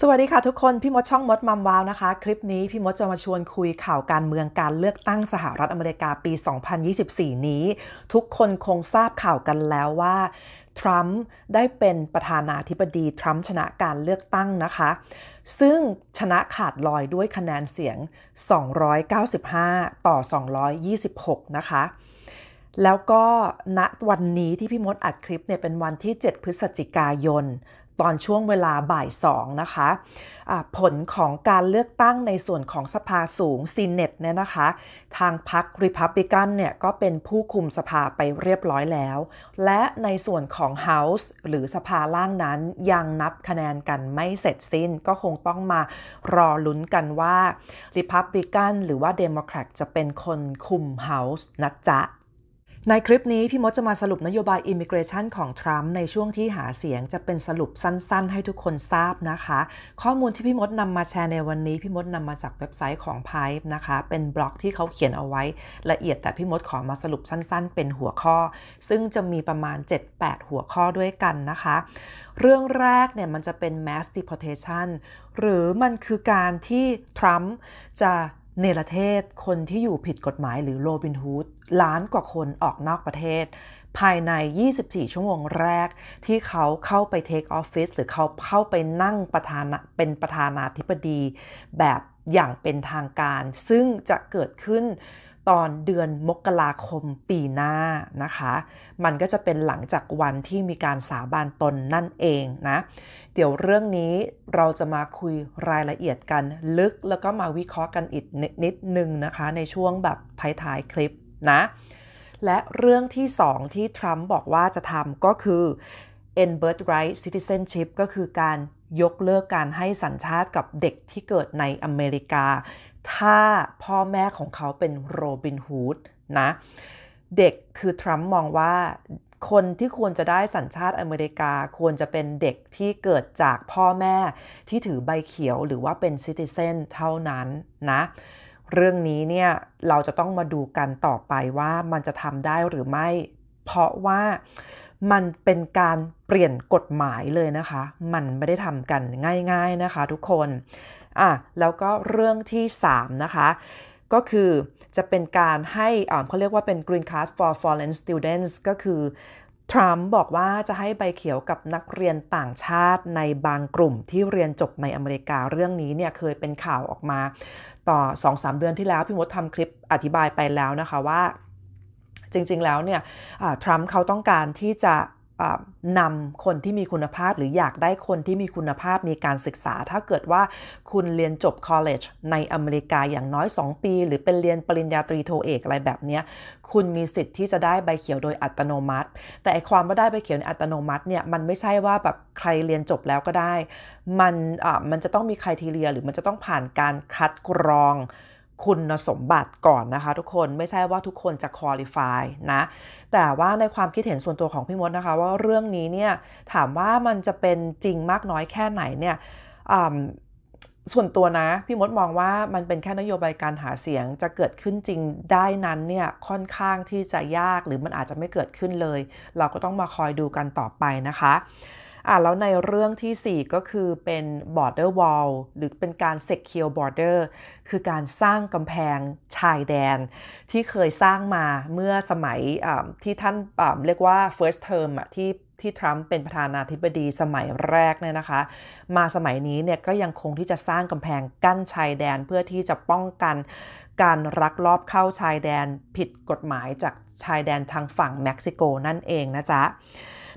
สวัสดีค่ะทุกคนพี่มดช่องมดมัมวาวนะคะ คลิปนี้พี่มดจะมาชวนคุยข่าวการเมืองการเลือกตั้งสหรัฐอเมริกาปี 2024 นี้ ทุกคนคงทราบข่าวกันแล้วว่า ทรัมป์ได้เป็นประธานาธิบดี ทรัมป์ชนะการเลือกตั้งนะคะ ซึ่งชนะขาดลอยด้วยคะแนนเสียง 295 ต่อ 226 นะคะ แล้วก็ณวันนี้ที่พี่มดอัดคลิปเนี่ย เป็นวันที่ 7 พฤศจิกายนตอนช่วงเวลาบ่ายสองนะคะะผลของการเลือกตั้งในส่วนของสภาสูงซีเนตเนี่ยนะคะ ทางพรรคริพับลิกันเนี่ยก็เป็นผู้คุมสภาไปเรียบร้อยแล้ว และในส่วนของเฮาส์หรือสภาล่างนั้นยังนับคะแนนกันไม่เสร็จสิ้น ก็คงต้องมารอลุ้นกันว่าริพับลิกันหรือว่าเดโมแครตจะเป็นคนคุมเฮาส์นะจ๊ะในคลิปนี้พี่มดจะมาสรุปนโยบายอิมิเกรชันของทรัมป์ในช่วงที่หาเสียงจะเป็นสรุปสั้นๆ ให้ทุกคนทราบนะคะ ข้อมูลที่พี่มดนำมาแชร์ในวันนี้ พี่มดนำมาจากเว็บไซต์ของ Pipe นะคะ เป็นบล็อกที่เขาเขียนเอาไว้ละเอียด แต่พี่มดขอมาสรุปสั้นๆ เป็นหัวข้อ ซึ่งจะมีประมาณ 7-8 หัวข้อด้วยกันนะคะ เรื่องแรกเนี่ยมันจะเป็น mass deportation หรือมันคือการที่ทรัมป์จะเนรเทศคนที่อยู่ผิดกฎหมายหรือโรบินฮูด ล้านกว่าคนออกนอกประเทศ ภายใน 24 ชั่วโมงแรกที่เขาเข้าไปเทคออฟฟิศหรือเขาเข้าไปนั่งประธานเป็นประธานาธิบดี แบบอย่างเป็นทางการซึ่งจะเกิดขึ้นตอนเดือนมกราคมปีหน้านะคะ มันก็จะเป็นหลังจากวันที่มีการสาบานตนนั่นเองนะ เดี๋ยวเรื่องนี้เราจะมาคุยรายละเอียดกันลึกแล้วก็มาวิเคราะห์กันอีกนิดนึงนะคะในช่วงแบบท้ายๆคลิปนะ และเรื่องที่สองที่ทรัมป์บอกว่าจะทำก็คือ e n b i r t h r i g h t Citizenship ก็คือการยกเลิกการให้สัญชาติกับเด็กที่เกิดในอเมริกาถ้าพ่อแม่ของเขาเป็นโรบินฮูดนะ เด็กคือทรัมป์มองว่าคนที่ควรจะได้สัญชาติอเมริกาควรจะเป็นเด็กที่เกิดจากพ่อแม่ที่ถือใบเขียวหรือว่าเป็นซิติเซนเท่านั้นนะเรื่องนี้เนี่ย เราจะต้องมาดูกันต่อไปว่ามันจะทำได้หรือไม่ เพราะว่ามันเป็นการเปลี่ยนกฎหมายเลยนะคะ มันไม่ได้ทำกันง่ายๆนะคะทุกคนอ่ะแล้วก็เรื่องที่ 3 นะคะ ก็คือจะเป็นการให้เขาเรียกว่าเป็น Green Card for Foreign Students ก็คือ ทรัมป์บอกว่าจะให้ใบเขียวกับนักเรียนต่างชาติในบางกลุ่มที่เรียนจบในอเมริกาเรื่องนี้เนี่ยเคยเป็นข่าวออกมาต่อ 2-3 เดือนที่แล้ว พี่มดทำคลิปอธิบายไปแล้วนะคะว่าจริงๆแล้วเนี่ยทรัมป์เขาต้องการที่จะนำคนที่มีคุณภาพหรืออยากได้คนที่มีคุณภาพมีการศึกษา ถ้าเกิดว่าคุณเรียนจบ college ในอเมริกาอย่างน้อย 2 ปี หรือเป็นเรียนปริญญาตรีโทเอกอะไรแบบนี้คุณมีสิทธิ์ที่จะได้ใบเขียวโดยอัตโนมัติ แต่ความว่าได้ใบเขียวในอัตโนมัติเนี่ยมันไม่ใช่ว่าแบบใครเรียนจบแล้วก็ได้ มันมันจะต้องมีใครทีเรียหรือมันจะต้องผ่านการคัดกรองคุณสมบัติก่อนนะคะทุกคนไม่ใช่ว่าทุกคนจะคุริฟายนะแต่ว่าในความคิดเห็นส่วนตัวของพี่มดนะคะ ว่าเรื่องนี้เนี่ยถามว่ามันจะเป็นจริงมากน้อยแค่ไหนเนี่ยส่วนตัวนะพี่มดมองว่ามันเป็นแค่นโยบายการหาเสียงจะเกิดขึ้นจริงได้นั้นเนี่ยค่อนข้างที่จะยากหรือมันอาจจะไม่เกิดขึ้นเลย เราก็ต้องมาคอยดูกันต่อไปนะคะอ่ะแล้วในเรื่องที่ 4 ก็คือเป็น border wall หรือเป็นการ secure border คือการสร้างกำแพงชายแดน ที่เคยสร้างมาเมื่อสมัยที่ท่านเรียกว่า first term ที่ที่ทรัมป์เป็นประธานาธิบดีสมัยแรกเนี่ยนะคะ มาสมัยนี้เนี่ยก็ยังคงที่จะสร้างกำแพงกั้นชายแดนเพื่อที่จะป้องกันการรักลอบเข้าชายแดนผิดกฎหมายจากชายแดนทางฝั่งเม็กซิโกนั่นเองนะจ๊ะ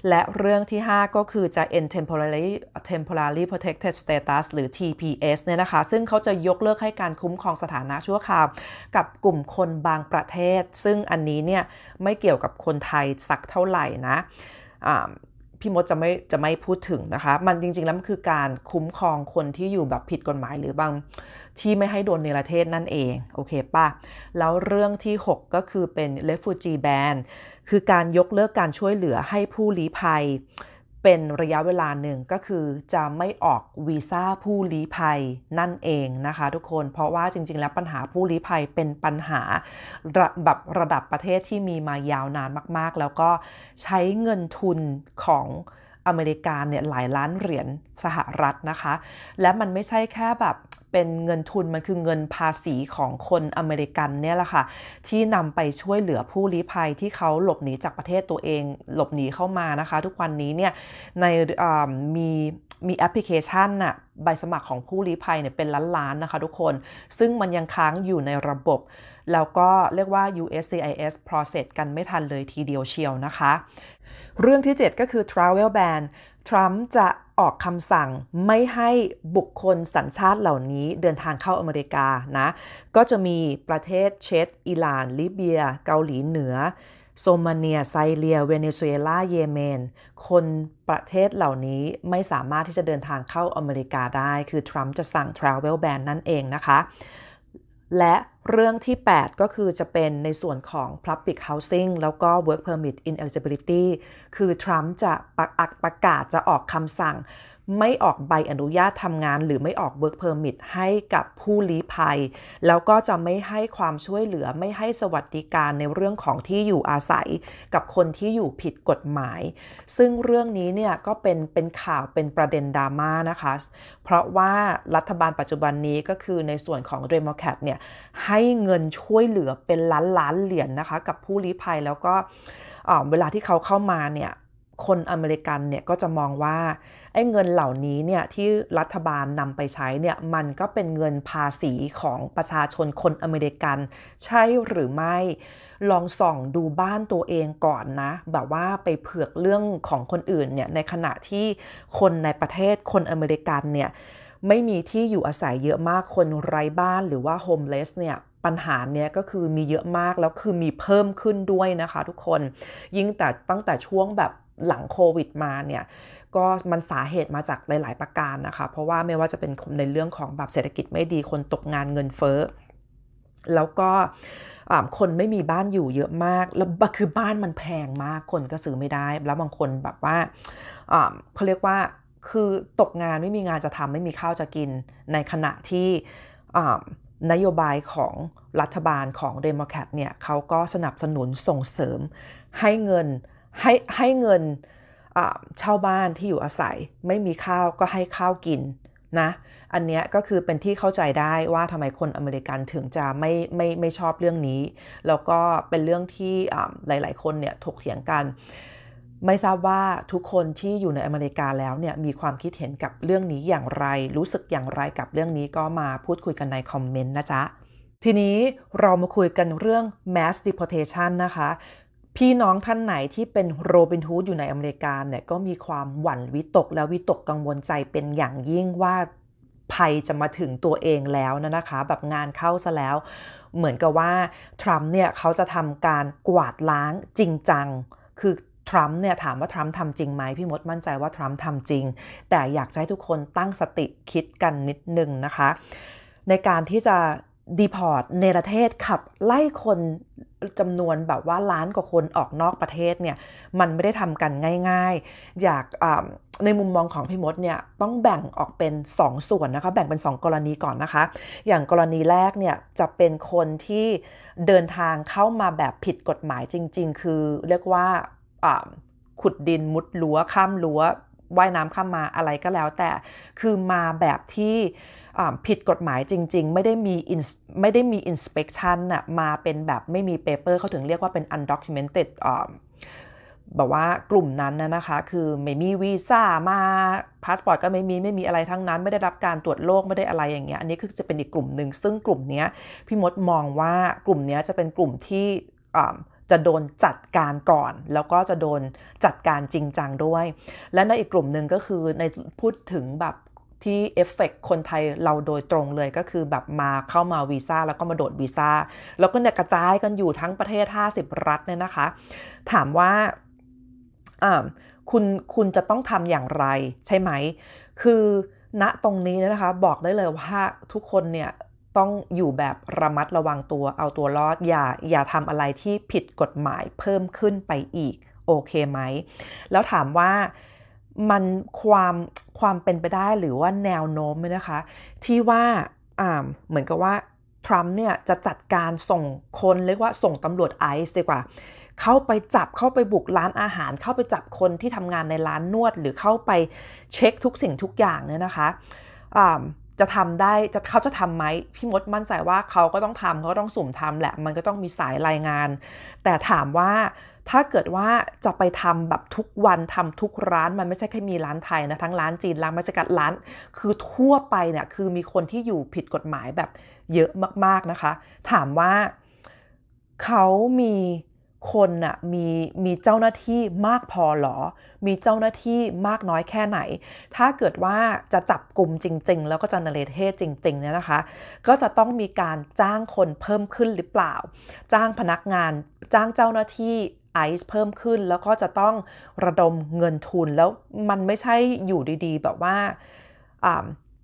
และเรื่องที่ 5 ก็คือจะ end temporary temporary protected status หรือ TPS เนี่ยนะคะ ซึ่งเขาจะยกเลิกให้การคุ้มครองสถานะชั่วคราวกับกลุ่มคนบางประเทศ ซึ่งอันนี้เนี่ยไม่เกี่ยวกับคนไทยสักเท่าไหร่นะพี่มดจะไม่จะไม่พูดถึงนะคะ มันจริง ๆ แล้วมันคือการคุ้มครองคนที่อยู่แบบผิดกฎหมายหรือบาง ที่ไม่ให้โดนเนรเทศนั่นเอง โอเคป่ะ แล้วเรื่องที่ 6 ก็คือเป็น refugee ban คือการยกเลิกการช่วยเหลือให้ผู้ลี้ภัยเป็นระยะเวลาหนึ่งก็คือจะไม่ออกวีซ่าผู้ลี้ภัยนั่นเองนะคะทุกคนเพราะว่าจริงๆแล้วปัญหาผู้ลี้ภัยเป็นปัญหาระแบบระดับประเทศที่มีมายาวนานมากๆแล้วก็ใช้เงินทุนของอเมริกาเนี่ยหลายล้านเหรียญสหรัฐนะคะ และมันไม่ใช่แค่แบบเป็นเงินทุนมันคือเงินภาษีของคนอเมริกันเนี่ยแหละค่ะที่นำไปช่วยเหลือผู้ลี้ภัยที่เขาหลบหนีจากประเทศตัวเองหลบหนีเข้ามานะคะ ทุกวันนี้เนี่ยในมีมีแอปพลิเคชันน่ะใบสมัครของผู้ลี้ภัยเนี่ยเป็นล้านๆนะคะ ทุกคนซึ่งมันยังค้างอยู่ในระบบ แล้วก็เรียกว่า USCIS process กันไม่ทันเลยทีเดียวเชียวนะคะเรื่องที่ 7 ก็คือ travel ban ทรัมป์จะออกคำสั่งไม่ให้บุคคลสัญชาติเหล่านี้เดินทางเข้าอเมริกานะ ก็จะมีประเทศเชตอิหร่าน ลิเบีย เกาหลีเหนือ โซมาเนียไซเลีย เวเนซุเอลา เยเมน คนประเทศเหล่านี้ไม่สามารถที่จะเดินทางเข้าอเมริกาได้ คือทรัมป์จะสั่ง travel ban นั่นเองนะคะ และเรื่องที่ 8 ก็คือจะเป็นในส่วนของ Public Housing แล้วก็ Work Permit Ineligibility คือทรัมป์จะประกาศจะออกคำสั่งไม่ออกใบอนุญาตทำงานหรือไม่ออก work permit ให้กับผู้ลี้ภัย แล้วก็จะไม่ให้ความช่วยเหลือไม่ให้สวัสดิการในเรื่องของที่อยู่อาศัย กับคนที่อยู่ผิดกฎหมาย ซึ่งเรื่องนี้เนี่ยก็เป็นเป็นข่าวเป็นประเด็นดราม่านะคะเพราะว่ารัฐบาลปัจจุบันนี้ก็คือในส่วนของเดโมแครตเนี่ยให้เงินช่วยเหลือเป็นล้านล้านเหรียญนนะคะกับผู้ลี้ภัยแล้วก็เวลาที่เขาเข้ามาเนี่ยคนอเมริกันเนี่ยก็จะมองว่าไอ้เงินเหล่านี้เนี่ยที่รัฐบาลนำไปใช้เนี่ยมันก็เป็นเงินภาษีของประชาชนคนอเมริกัน ใช่หรือไม่ลองส่องดูบ้านตัวเองก่อนนะแบบว่าไปเผือกเรื่องของคนอื่นเนี่ยในขณะที่คนในประเทศคนอเมริกันเนี่ยไม่มีที่อยู่อาศัยเยอะมากคนไร้บ้านหรือว่าโฮมเลสเนี่ยปัญหาเนี่ยก็คือมีเยอะมากแล้วคือมีเพิ่มขึ้นด้วยนะคะ ทุกคนยิ่งแต่ตั้งแต่ช่วงแบบหลังโควิดมาเนี่ย ก็มันสาเหตุมาจากหลายๆประการนะคะเพราะว่าไม่ว่าจะเป็นในเรื่องของแบบเศรษฐกิจไม่ดีคนตกงานเงินเฟ้อแล้วก็คนไม่มีบ้านอยู่เยอะมากแล้วคือบ้านมันแพงมากคนก็ซื้อไม่ได้ แล้วบางคนแบบว่าเขาเรียกว่าคือตกงานไม่มีงานจะทำไม่มีข้าวจะกินในขณะที่นโยบายของรัฐบาลของเดโมแครตเนี่ยเขาก็สนับสนุนส่งเสริมให้เงินให้ให้เงินเช่าบ้านที่อยู่อาศัย ไม่มีข้าวก็ให้ข้าวกินนะอันนี้ก็คือเป็นที่เข้าใจได้ว่าทำไมคนอเมริกันถึงจะไม่ไม่ไม่ชอบเรื่องนี้แล้วก็เป็นเรื่องที่หลายหลายคนเนี่ยถกเถียงกัน ไม่ทราบว่าทุกคนที่อยู่ในอเมริกาแล้วเนี่ยมีความคิดเห็นกับเรื่องนี้อย่างไร รู้สึกอย่างไรกับเรื่องนี้ก็มาพูดคุยกันในคอมเมนต์นะจ๊ะทีนี้เรามาคุยกันเรื่อง mass deportation นะคะพี่น้องท่านไหนที่เป็นโรบินฮูดอยู่ในอเมริกาเนี่ยก็มีความหวั่นวิตกและวิตกกังวลใจเป็นอย่างยิ่งว่าภัยจะมาถึงตัวเองแล้วนะคะแบบงานเข้าซะแล้วเหมือนกับว่าทรัมป์เนี่ยเขาจะทำการกวาดล้างจริงจัง คือ ทรัมป์เนี่ยถามว่าทรัมป์ทำจริงไหมพี่มดมั่นใจว่าทรัมป์ทำจริง แต่อยากให้ทุกคนตั้งสติคิดกันนิดนึงนะคะ ในการที่จะดีพอร์ตในประเทศขับไล่คนจำนวนแบบว่าล้านกว่าคนออกนอกประเทศเนี่ยมันไม่ได้ทำกันง่ายๆ อยากในมุมมองของพี่มดเนี่ยต้องแบ่งออกเป็น 2 ส่วนนะคะแบ่งเป็น 2 กรณีก่อนนะคะ อย่างกรณีแรกเนี่ยจะเป็นคนที่เดินทางเข้ามาแบบผิดกฎหมายจริงๆ คือเรียกว่าขุดดินมุดลัวข้ามลัววว่ายน้ำข้ามมาอะไรก็แล้ว แต่คือมาแบบที่ผิดกฎหมายจริง ๆ ไม่ได้มีไม่ได้มีอินสเปกชันนะมาเป็นแบบไม่มีเปเปอร์เขาถึงเรียกว่าเป็น undocumented แบบว่ากลุ่มนั้นนะคะ คือไม่มีวีซ่ามาพาสปอร์ตก็ไม่มี ไม่มีอะไรทั้งนั้น ไม่ได้รับการตรวจโรคไม่ได้อะไรอย่างเงี้ยอันนี้คือจะเป็นอีกกลุ่มหนึ่งซึ่งกลุ่มนี้พี่มดมองว่ากลุ่มนี้จะเป็นกลุ่มที่จะโดนจัดการก่อนแล้วก็จะโดนจัดการจริงจังด้วย และในอีกกลุ่มหนึ่งก็คือในพูดถึงแบบที่เอฟเฟกคนไทยเราโดยตรงเลยก็คือแบบมาเข้ามาวีซ่าแล้วก็มาโดดวีซ่าแล้วก็เนี่ยกระจายกันอยู่ทั้งประเทศ 50 รัฐเนี่ยนะคะ ถามว่าคุณคุณจะต้องทำอย่างไรใช่ไหม คือณตรงนี้นะคะบอกได้เลยว่าทุกคนเนี่ย ต้องอยู่แบบระมัดระวังตัวเอาตัวรอดอย่าอย่าทำอะไรที่ผิดกฎหมายเพิ่มขึ้นไปอีกโอเคไหม แล้วถามว่ามันความความเป็นไปได้หรือว่าแนวโน้มนะคะที่ว่า อ่าเหมือนกับว่า ทรัมป์เนี่ยจะจัดการส่งคน เรียกว่าส่งตำรวจไอซ์ดีกว่า เข้าไปจับเข้าไปบุกร้านอาหาร เข้าไปจับคนที่ทำงานในร้านนวด หรือเข้าไปเช็คทุกสิ่งทุกอย่างเนี่ยนะคะจะทำได้จะเขาจะทํำไหมพี่มดมั่นใจว่าเขาก็ต้องทำเขาต้องสุ่มทำแหละมันก็ต้องมีสายรายงาน แต่ถามว่าถ้าเกิดว่าจะไปทำแบบทุกวันทำทุกร้านมันไม่ใช่แค่มีร้านไทยนะทั้งร้านจีนร้านมัสกัดร้าน คือทั่วไปเนี่ยคือมีคนที่อยู่ผิดกฎหมายแบบเยอะมากๆนะคะ ถามว่า เขามีคนน่ะมีมีเจ้าหน้าที่มากพอหรอมีเจ้าหน้าที่มากน้อยแค่ไหน ถ้าเกิดว่าจะจับกลุ่มจริง ๆ แล้วก็จะนเรเทศจริงๆเนี่ยนะคะ ก็จะต้องมีการจ้างคนเพิ่มขึ้นหรือเปล่า จ้างพนักงานจ้างเจ้าหน้าที่ไอซ์เพิ่มขึ้น แล้วก็จะต้องระดมเงินทุนแล้วมันไม่ใช่อยู่ดีๆ แบบว่า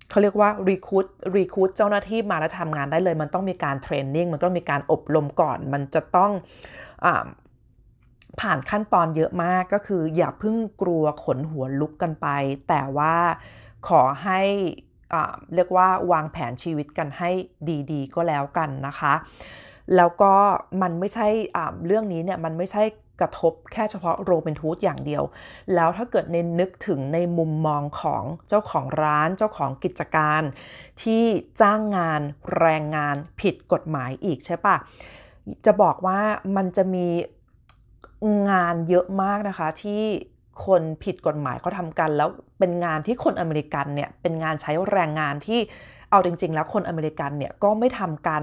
เขาเรียกว่ารีคูดรีคูดเจ้าหน้าที่มาแล้วทำงานได้เลย มันต้องมีการเทรนนิ่งมันต้องมีการอบรมก่อน มันจะต้องอผ่านขั้นตอนเยอะมากก็คืออย่าเพิ่งกลัวขนหัวลุกกันไป แต่ว่าขอให้เรียกว่าวางแผนชีวิตกันให้ดีๆ ก็แล้วกันนะคะ แล้วก็มันไม่ใช่เรื่องนี้เนี่ยมันไม่ใช่กระทบแค่เฉพาะโรบินทูธอย่างเดียว แล้วถ้าเกิดในนึกถึงในมุมมองของเจ้าของร้านเจ้าของกิจการที่จ้างงานแรงงานผิดกฎหมายอีกใช่ปะจะบอกว่ามันจะมีงานเยอะมากนะคะ ที่คนผิดกฎหมายเขาทำกันแล้วเป็นงานที่คนอเมริกันเนี่ยเป็นงานใช้แรงงานที่เอาจริง ๆ แล้วคนอเมริกันเนี่ยก็ไม่ทำกัน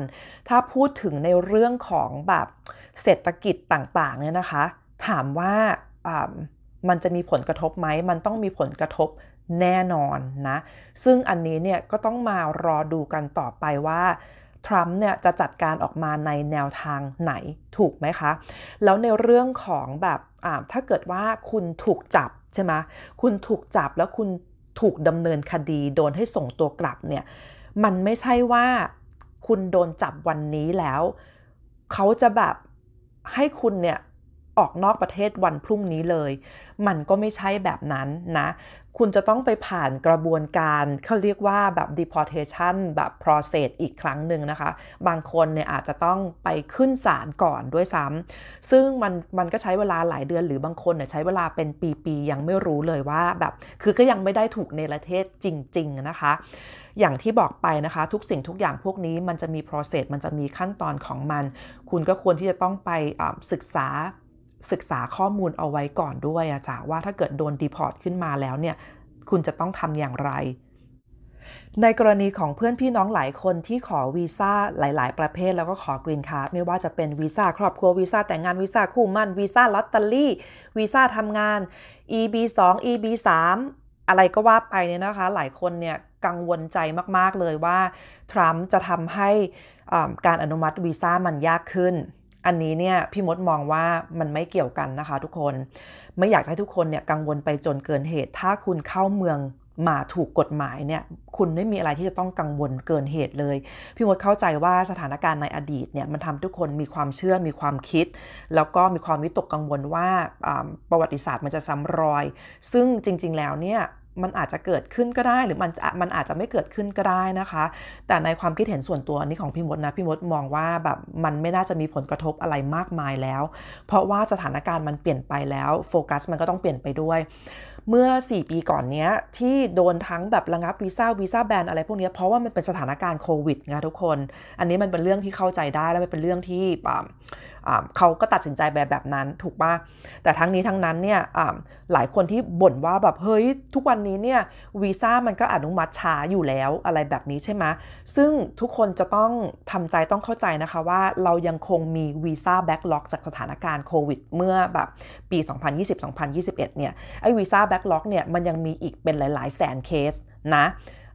ถ้าพูดถึงในเรื่องของแบบเศรษฐกิจต่างๆเนี่ยนะคะ ถามว่ามันจะมีผลกระทบไหมมันต้องมีผลกระทบแน่นอนนะซึ่งอันนี้เนี่ยก็ต้องมารอดูกันต่อไปว่าทรัมป์เนี่ยจะจัดการออกมาในแนวทางไหนถูกไหมคะ แล้วในเรื่องของแบบถ้าเกิดว่าคุณถูกจับใช่ไหมคุณถูกจับแล้วคุณถูกดำเนินคดีโดนให้ส่งตัวกลับเนี่ยมันไม่ใช่ว่าคุณโดนจับวันนี้แล้วเขาจะแบบให้คุณเนี่ยออกนอกประเทศวันพรุ่งนี้เลย มันก็ไม่ใช่แบบนั้นนะคุณจะต้องไปผ่านกระบวนการเขาเรียกว่าแบบ deportation แบบ process อีกครั้งหนึ่งนะคะ บางคนเนี่ยอาจจะต้องไปขึ้นศาลก่อนด้วยซ้ำซึ่งมันมันก็ใช้เวลาหลายเดือน หรือบางคนเนี่ยใช้เวลาเป็นปีๆ ยังไม่รู้เลยว่าแบบคือก็ยังไม่ได้ถูกในประเทศจริงๆนะคะอย่างที่บอกไปนะคะทุกสิ่งทุกอย่างพวกนี้มันจะมี process มันจะมีขั้นตอนของมัน คุณก็ควรที่จะต้องไปศึกษาศึกษาข้อมูลเอาไว้ก่อนด้วยอาจ้ะว่าถ้าเกิดโดนดีพอร์ตขึ้นมาแล้วเนี่ยคุณจะต้องทำอย่างไร ในกรณีของเพื่อนพี่น้องหลายคนที่ขอวีซ่าหลายๆประเภทแล้วก็ขอกรีนคาร์ดไม่ว่าจะเป็นวีซ่าครอบครัววีซ่าแต่งงานวีซ่าคู่มั่นวีซ่าลอตเตอรี่วีซ่าทำงาน EB 2 EB 3อะไรก็ว่าไปเนี่ยนะคะหลายคนเนี่ย กังวลใจมาก ๆ เลยว่าทรัมป์จะทำให้การอนุมัติวีซ่ามันยากขึ้น อันนี้เนี่ยพี่มดมองว่ามันไม่เกี่ยวกันนะคะทุกคนไม่อยากให้ทุกคนเนี่ยกังวลไปจนเกินเหตุ ถ้าคุณเข้าเมืองมาถูกกฎหมายเนี่ย คุณไม่มีอะไรที่จะต้องกังวลเกินเหตุเลยพี่มดเข้าใจว่าสถานการณ์ในอดีตเนี่ยมันทำทุกคนมีความเชื่อมีความคิด แล้วก็มีความวิตกกังวลว่าประวัติศาสตร์มันจะซ้ารอย ซึ่งจริง ๆ แล้วเนี่ยมันอาจจะเกิดขึ้นก็ได้หรือมันมันอาจจะไม่เกิดขึ้นก็ได้นะคะ แต่ในความคิดเห็นส่วนตัวนี้ของพี่มดนะ พี่มดมองว่าแบบมันไม่น่าจะมีผลกระทบอะไรมากมายแล้ว เพราะว่าสถานการณ์มันเปลี่ยนไปแล้วโฟกัสมันก็ต้องเปลี่ยนไปด้วย เมื่อ 4 ปีก่อนเนี้ยที่โดนทั้งแบบระงับวีซ่าวีซ่าแบนอะไรพวกนี้เพราะว่ามันเป็นสถานการณ์โควิดไงทุกคน อันนี้มันเป็นเรื่องที่เข้าใจได้แล้มันเป็นเรื่องที่เขาก็ตัดสินใจแบบแบบนั้นถูกป่ะ แต่ทั้งนี้ทั้งนั้นเนี่ยหลายคนที่บ่นว่าแบบ เฮ้ย ทุกวันนี้เนี่ยวีซ่ามันก็อนุมัติช้าอยู่แล้วอะไรแบบนี้ใช่ไหมซึ่งทุกคนจะต้องทำใจต้องเข้าใจนะคะว่าเรายังคงมีวีซ่าแบ็กล็อกจากสถานการณ์โควิด เมื่อแบบปี 2020-2021เนี่ยไอ้วีซ่าแบ็กล็อกเนี่ยมันยังมีอีกเป็นหลายๆ แสนเคสนะ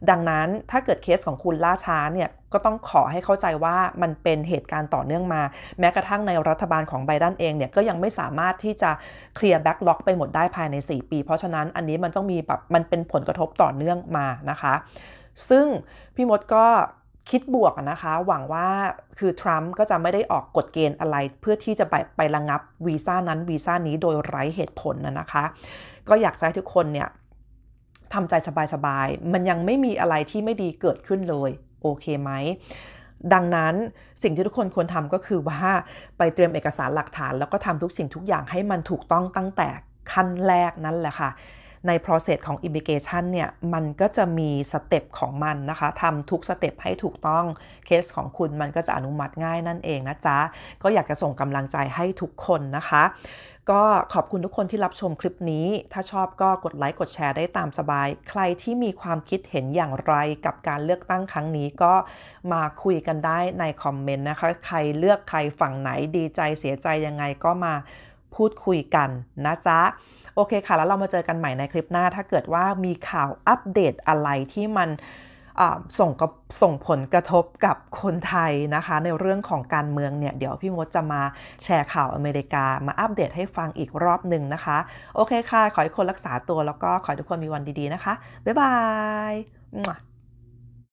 ดังนั้นถ้าเกิดเคสของคุณล่าช้าเนี่ย ก็ต้องขอให้เข้าใจว่ามันเป็นเหตุการณ์ต่อเนื่องมา แม้กระทั่งในรัฐบาลของไบดันเองเนี่ย ก็ยังไม่สามารถที่จะเคลียร์แบ็กล็อกไปหมดได้ภายใน 4 ปี เพราะฉะนั้นอันนี้มันต้องมีแบบมันเป็นผลกระทบต่อเนื่องมานะคะ ซึ่งพี่มดก็คิดบวกนะคะหวังว่าคือทรัมป์ก็จะไม่ได้ออกกฎเกณฑ์อะไร เพื่อที่จะไปไประงงับวีซ่านั้นวีซ่านี้โดยไร้เหตุผลนะนะคะ ก็อยากให้ทุกคนเนี่ยทำใจสบายๆ มันยังไม่มีอะไรที่ไม่ดีเกิดขึ้นเลย โอเคไหม ดังนั้นสิ่งที่ทุกคนควรทำก็คือว่าไปเตรียมเอกสารหลักฐานแล้วก็ทำทุกสิ่งทุกอย่างให้มันถูกต้องตั้งแต่ขั้นแรกนั่นแหละค่ะ ใน process ของ immigration เนี่ยมันก็จะมีสเต็ปของมันนะคะทำทุกสเต็ปให้ถูกต้อง เคสของคุณมันก็จะอนุมัติง่ายนั่นเองนะจ๊ะ ก็อยากจะส่งกำลังใจให้ทุกคนนะคะก็ขอบคุณทุกคนที่รับชมคลิปนี้ ถ้าชอบก็กดไลค์กดแชร์ได้ตามสบาย ใครที่มีความคิดเห็นอย่างไรกับการเลือกตั้งครั้งนี้ก็มาคุยกันได้ในคอมเมนต์นะคะ ใครเลือกใครฝั่งไหนดีใจเสียใจยังไงก็มาพูดคุยกันนะจ๊ะ โอเคค่ะแล้วเรามาเจอกันใหม่ในคลิปหน้า ถ้าเกิดว่ามีข่าวอัปเดตอะไรที่มันส่งกับส่งผลกระทบกับคนไทยนะคะ ในเรื่องของการเมืองเนี่ยเดี๋ยวพี่มดจะมาแชร์ข่าวอเมริกามาอัปเดตให้ฟังอีกรอบหนึ่งนะคะ โอเคค่ะ ขอให้คนรักษาตัวแล้วก็ขอให้ทุกคนมีวันดีๆนะคะ บ๊ายบาย